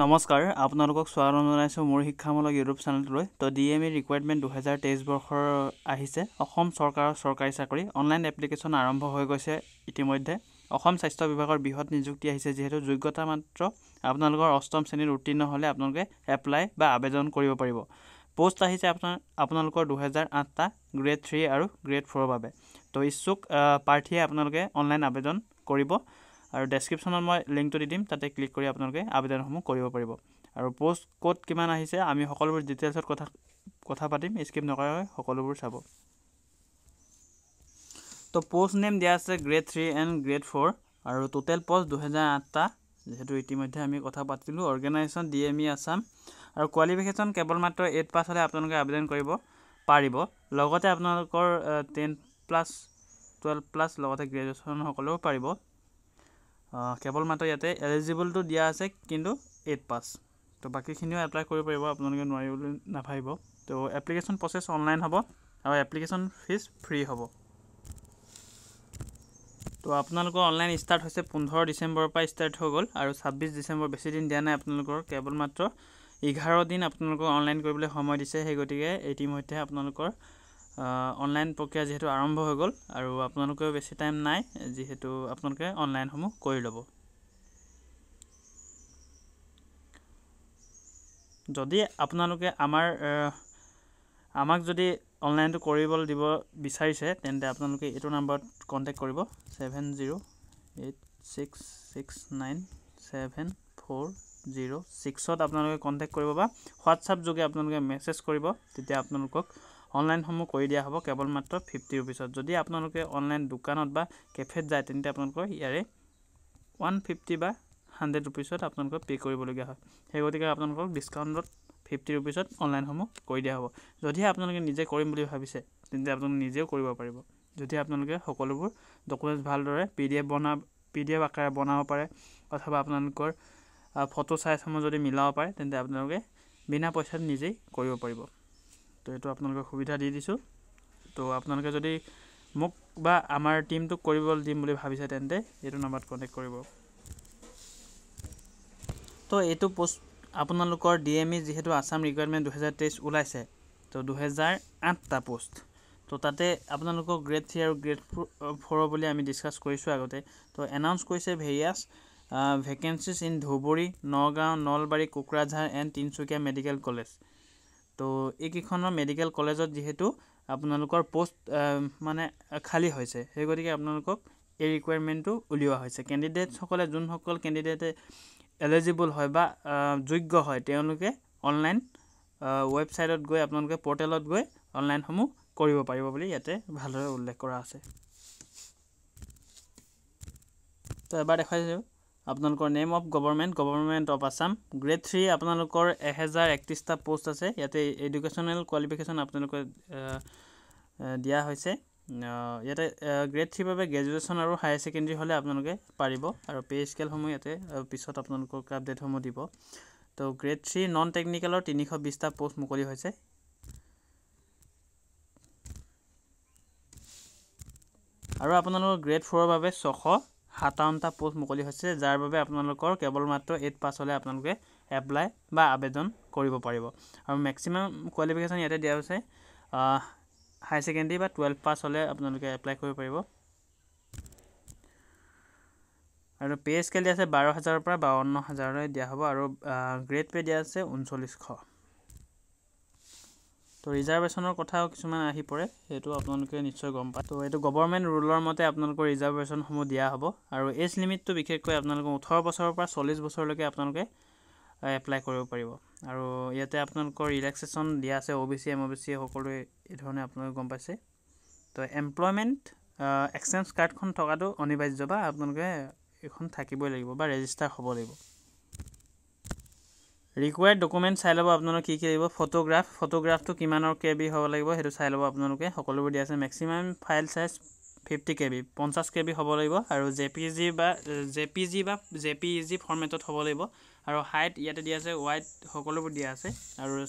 নমস্কাৰ আপোনালোকক স্বাগতম জনাইছোঁ মোৰ শিক্ষামূলক ইউটিউব চেনেলটোলৈ তো ডি এম ই ৰিকুৱাৰমেণ্ট দুহেজাৰ তেইছ বৰ্ষৰ আহিছে অসম চৰকাৰৰ চৰকাৰী চাকৰি অনলাইন এপ্লিকেশ্যন আৰম্ভ হৈ গৈছে ইতিমধ্যে অসম স্বাস্থ্য বিভাগৰ বৃহৎ নিযুক্তি আহিছে যিহেতু যোগ্যতা মাত্ৰ আপোনালোকৰ অষ্টম শ্ৰেণীৰ উত্তীৰ্ণ হ'লে আপোনালোকে এপ্লাই বা আবেদন কৰিব পাৰিব পোষ্ট আহিছে আপোনাৰ আপোনালোকৰ দুহেজাৰ আঠটা গ্ৰেড থ্ৰী আৰু গ্ৰেড ফ'ৰৰ বাবে তো ইচ্ছুক প্ৰাৰ্থীয়ে আপোনালোকে অনলাইন আবেদন কৰিব আৰু ডেছক্ৰিপশ্যনত মই লিংকটো দি দিম তাতে ক্লিক কৰি আপোনালোকে আবেদনসমূহ কৰিব পাৰিব আৰু পোষ্ট ক'ত কিমান আহিছে আমি সকলোবোৰ ডিটেইলছত কথা কথা পাতিম স্কিপ নকৰা হয় সকলোবোৰ চাব তো পোষ্ট নেম দিয়া আছে grade three and grade four আৰু টোটেল পোষ্ট দুহেজাৰ আঠটা যিহেতু ইতিমধ্যে আমি কথা পাতিলোঁ organisation D M E Assam আৰু কোৱালিফিকেশ্যন কেৱল মাত্ৰ এইট পাছ হ'লে আপোনালোকে আবেদন কৰিব পাৰিব লগতে আপোনালোকৰ টেন প্লাছ টুৱেল্ভ প্লাছ লগতে গ্ৰেজুৱেশ্যনসকলেও পাৰিব কেৱল মাত্ৰ ইয়াতে এলিজিবলটো দিয়া আছে কিন্তু এইট পাছ তো বাকীখিনিও এপ্লাই কৰিব পাৰিব আপোনালোকে নোৱাৰিব বুলি নাভাবিব তো এপ্লিকেশ্যন প্ৰচেছ অনলাইন হ'ব আৰু এপ্লিকেশ্যন ফিজ ফ্ৰী হ'ব তো আপোনালোকৰ অনলাইন ষ্টাৰ্ট হৈছে পোন্ধৰ ডিচেম্বৰৰ পৰা ষ্টাৰ্ট হৈ গ'ল আৰু ছাব্বিছ ডিচেম্বৰ বেছি দিন দিয়া নাই আপোনালোকৰ কেৱল মাত্ৰ এঘাৰ দিন আপোনালোকৰ অনলাইন কৰিবলৈ সময় দিছে সেই গতিকে ইতিমধ্যে আপোনালোকৰ অনলাইন প্ৰক্ৰিয়া যিহেতু আৰম্ভ হৈ গ'ল আৰু আপোনালোকেও বেছি টাইম নাই যিহেতু আপোনালোকে অনলাইনসমূহ কৰি ল'ব যদি আপোনালোকে আমাৰ আমাক যদি অনলাইনটো কৰিবলৈ দিব বিচাৰিছে তেন্তে আপোনালোকে এইটো নাম্বাৰত কণ্টেক্ট কৰিব seven zero' eight six six nine seven four zero' ছিক্সত আপোনালোকে কণ্টেক্ট কৰিব বা হোৱাটছআপ যোগে আপোনালোকে মেছেজ কৰিব তেতিয়া আপোনালোকক অনলাইনসমূহ কৰি দিয়া হ'ব কেৱল মাত্ৰ ফিফটি ৰুপিছত যদি আপোনালোকে অনলাইন দোকানত বা কেফেত যায় তেন্তে আপোনালোকৰ ইয়াৰে ওৱান ফিফটি বা হাণ্ড্ৰেড ৰুপিছত আপোনালোকে পে' কৰিবলগীয়া হয় সেই গতিকে আপোনালোকক ডিছকাউণ্টত ফিফটি ৰুপিছত অনলাইনসমূহ কৰি দিয়া হ'ব যদিহে আপোনালোকে নিজে কৰিম বুলি ভাবিছে তেন্তে আপোনালোকে নিজেও কৰিব পাৰিব যদি আপোনালোকে সকলোবোৰ ডকুমেণ্টছ ভালদৰে পি ডি এফ বনাব পি ডি এফ আকাৰে বনাব পাৰে অথবা আপোনালোকৰ ফটো চাইজসমূহ যদি মিলাব পাৰে তেন্তে আপোনালোকে বিনা পইচাত নিজেই কৰিব পাৰিব তো এইটো আপোনালোকক সুবিধা দি দিছোঁ তো আপোনালোকে যদি মোক বা আমাৰ টীমটোক কৰিবলৈ দিম বুলি ভাবিছে তেন্তে এইটো নম্বৰত কণ্টেক্ট কৰিব তো এইটো পোষ্ট আপোনালোকৰ ডি এম ই যিহেতু আছাম ৰিকুৱাৰমেণ্ট দুহেজাৰ তেইছ ওলাইছে তো দুহেজাৰ আঠটা পোষ্ট তো তাতে আপোনালোকক গ্ৰেড থ্ৰী আৰু গ্ৰেড ফ'ৰ ফ'ৰৰ বুলি আমি ডিছকাছ কৰিছোঁ আগতে তো এনাউন্স কৰিছে various vacancies in Dhubri Nagaon Nalbari Kokrajhar and Tinsukia medical college তো এইকেইখনৰ মেডিকেল কলেজত যিহেতু আপোনালোকৰ পষ্ট মানে খালী হৈছে সেই গতিকে আপোনালোকক এই ৰিকুৱাৰমেণ্টটো উলিওৱা হৈছে কেণ্ডিডেটসকলে যোনসকল কেণ্ডিডেটে এলিজিবল হয় বা যোগ্য হয় তেওঁলোকে অনলাইন ৱেবছাইটত গৈ আপোনালোকে পৰ্টেলত গৈ অনলাইনসমূহ কৰিব পাৰিব বুলি ইয়াতে ভালদৰে উল্লেখ কৰা আছে তো এবাৰ দেখুৱাইছোঁ আপোনালোকৰ name of government government of Assam grade three আপোনালোকৰ এহেজাৰ একত্ৰিছটা প'ষ্ট আছে ইয়াতে এডুকেশ্যনেল কোৱালিফিকেশ্যন আপোনালোকে দিয়া হৈছে ইয়াতে গ্ৰেড থ্ৰীৰ বাবে গ্ৰেজুৱেশ্যন আৰু হায়াৰ ছেকেণ্ডেৰী হ'লে আপোনালোকে পাৰিব আৰু পে' স্কেলসমূহ ইয়াতে পিছত আপোনালোকক আপডেটসমূহ দিব তো গ্ৰেড থ্ৰী নন টেকনিকেলৰ তিনিশ বিছটা প'ষ্ট মুকলি হৈছে আৰু আপোনালোকৰ গ্ৰেড ফ'ৰৰ বাবে ছশ সাতাৱন্নটা পোষ্ট মুকলি হৈছে যাৰ বাবে আপোনালোকৰ কেৱল মাত্ৰ এইট পাছলৈ আপোনালোকে এপ্লাই বা আবেদন কৰিব পাৰিব আৰু মেক্সিমাম কোৱালিফিকেশ্যন ইয়াতে দিয়া হৈছে হাই ছেকেণ্ডেৰী বা টুৱেলভ পাছ হ'লে আপোনালোকে এপ্লাই কৰিব পাৰিব আৰু পে স্কেল দিয়া আছে বাৰ হাজাৰৰ পৰা বাৱন্ন হাজাৰলৈ দিয়া হ'ব আৰু গ্ৰেড পে দিয়া আছে ঊনচল্লিছশ তো ৰিজাৰ্ভেশ্যনৰ কথাও কিছুমান আহি পৰে সেইটো আপোনালোকে নিশ্চয় গম পায় তো এইটো গভৰ্ণমেণ্ট ৰুলৰ মতে আপোনালোকৰ ৰিজাৰ্ভেশ্যনসমূহ দিয়া হ'ব আৰু এজ লিমিটটো বিশেষকৈ আপোনালোকৰ ওঠৰ বছৰৰ পৰা চল্লিছ বছৰলৈকে আপোনালোকে এপ্লাই কৰিব পাৰিব আৰু ইয়াতে আপোনালোকৰ ৰিলেক্সেশ্যন দিয়া আছে O' B C M O' B C সকলোৱে এইধৰণে আপোনালোকে গম পাইছে তো এমপ্লয়মেণ্ট এক্সেঞ্জ কাৰ্ডখন থকাটো অনিবাৰ্য বা আপোনালোকে এইখন থাকিবই লাগিব বা ৰেজিষ্টাৰ হ'ব লাগিব ৰিকুৱাৰ্ড ডকুমেণ্ট চাই ল'ব আপোনালোকে কি কি লাগিব ফটোগ্ৰাফ ফটোগ্ৰাফটো কিমানৰ কে বি হ'ব লাগিব সেইটো চাই ল'ব আপোনালোকে সকলোবোৰ দিয়া আছে maximum file size fifty K B পঞ্চাছ কে বি হ'ব লাগিব আৰু জে পি জি বা জে পি জি বা জে পি ই জি ফৰ্মেটত হ'ব লাগিব আৰু হাইট ইয়াতে দিয়া আছে ৱাইট সকলোবোৰ দিয়া আছে আৰু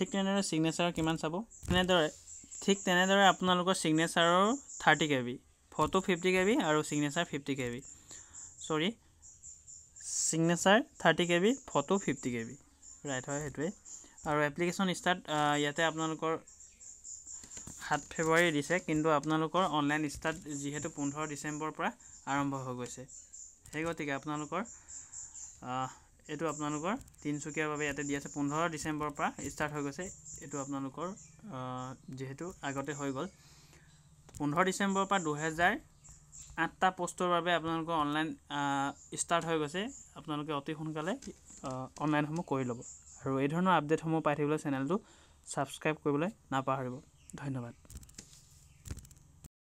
ঠিক তেনেদৰে ছিগনেচাৰ কিমান চাব তেনেদৰে ঠিক তেনেদৰে আপোনালোকৰ ছিগনেচাৰৰ thirty K B photo fifty K B আৰু signature fifty K B sorry signature thirty K B photo fifty K B right হয় সেইটোৱে আৰু এপ্লিকেশ্যন ষ্টাৰ্ট ইয়াতে আপোনালোকৰ সাত ফেব্ৰুৱাৰী দিছে কিন্তু আপোনালোকৰ অনলাইন ষ্টাৰ্ট যিহেতু পোন্ধৰ ডিচেম্বৰৰ পৰা আৰম্ভ হৈ গৈছে সেই গতিকে আপোনালোকৰ এইটো আপোনালোকৰ তিনিচুকীয়াৰ বাবে ইয়াতে দি আছে পোন্ধৰ ডিচেম্বৰৰ পৰা ষ্টাৰ্ট হৈ গৈছে এইটো আপোনালোকৰ যিহেতু আগতে হৈ গ'ল পোন্ধৰ ডিচেম্বৰৰ পৰা দুহেজাৰ আঠটা পষ্টৰ বাবে আপোনালোকৰ অনলাইন ষ্টাৰ্ট হৈ গৈছে আপোনালোকে অতি সোনকালে অনলাইনসমূহ কৰি ল'ব আৰু এই ধৰণৰ আপডেটসমূহ পাই থাকিবলৈ চেনেলটো ছাবস্ক্ৰাইব কৰিবলৈ নাপাহৰিব ধন্যবাদ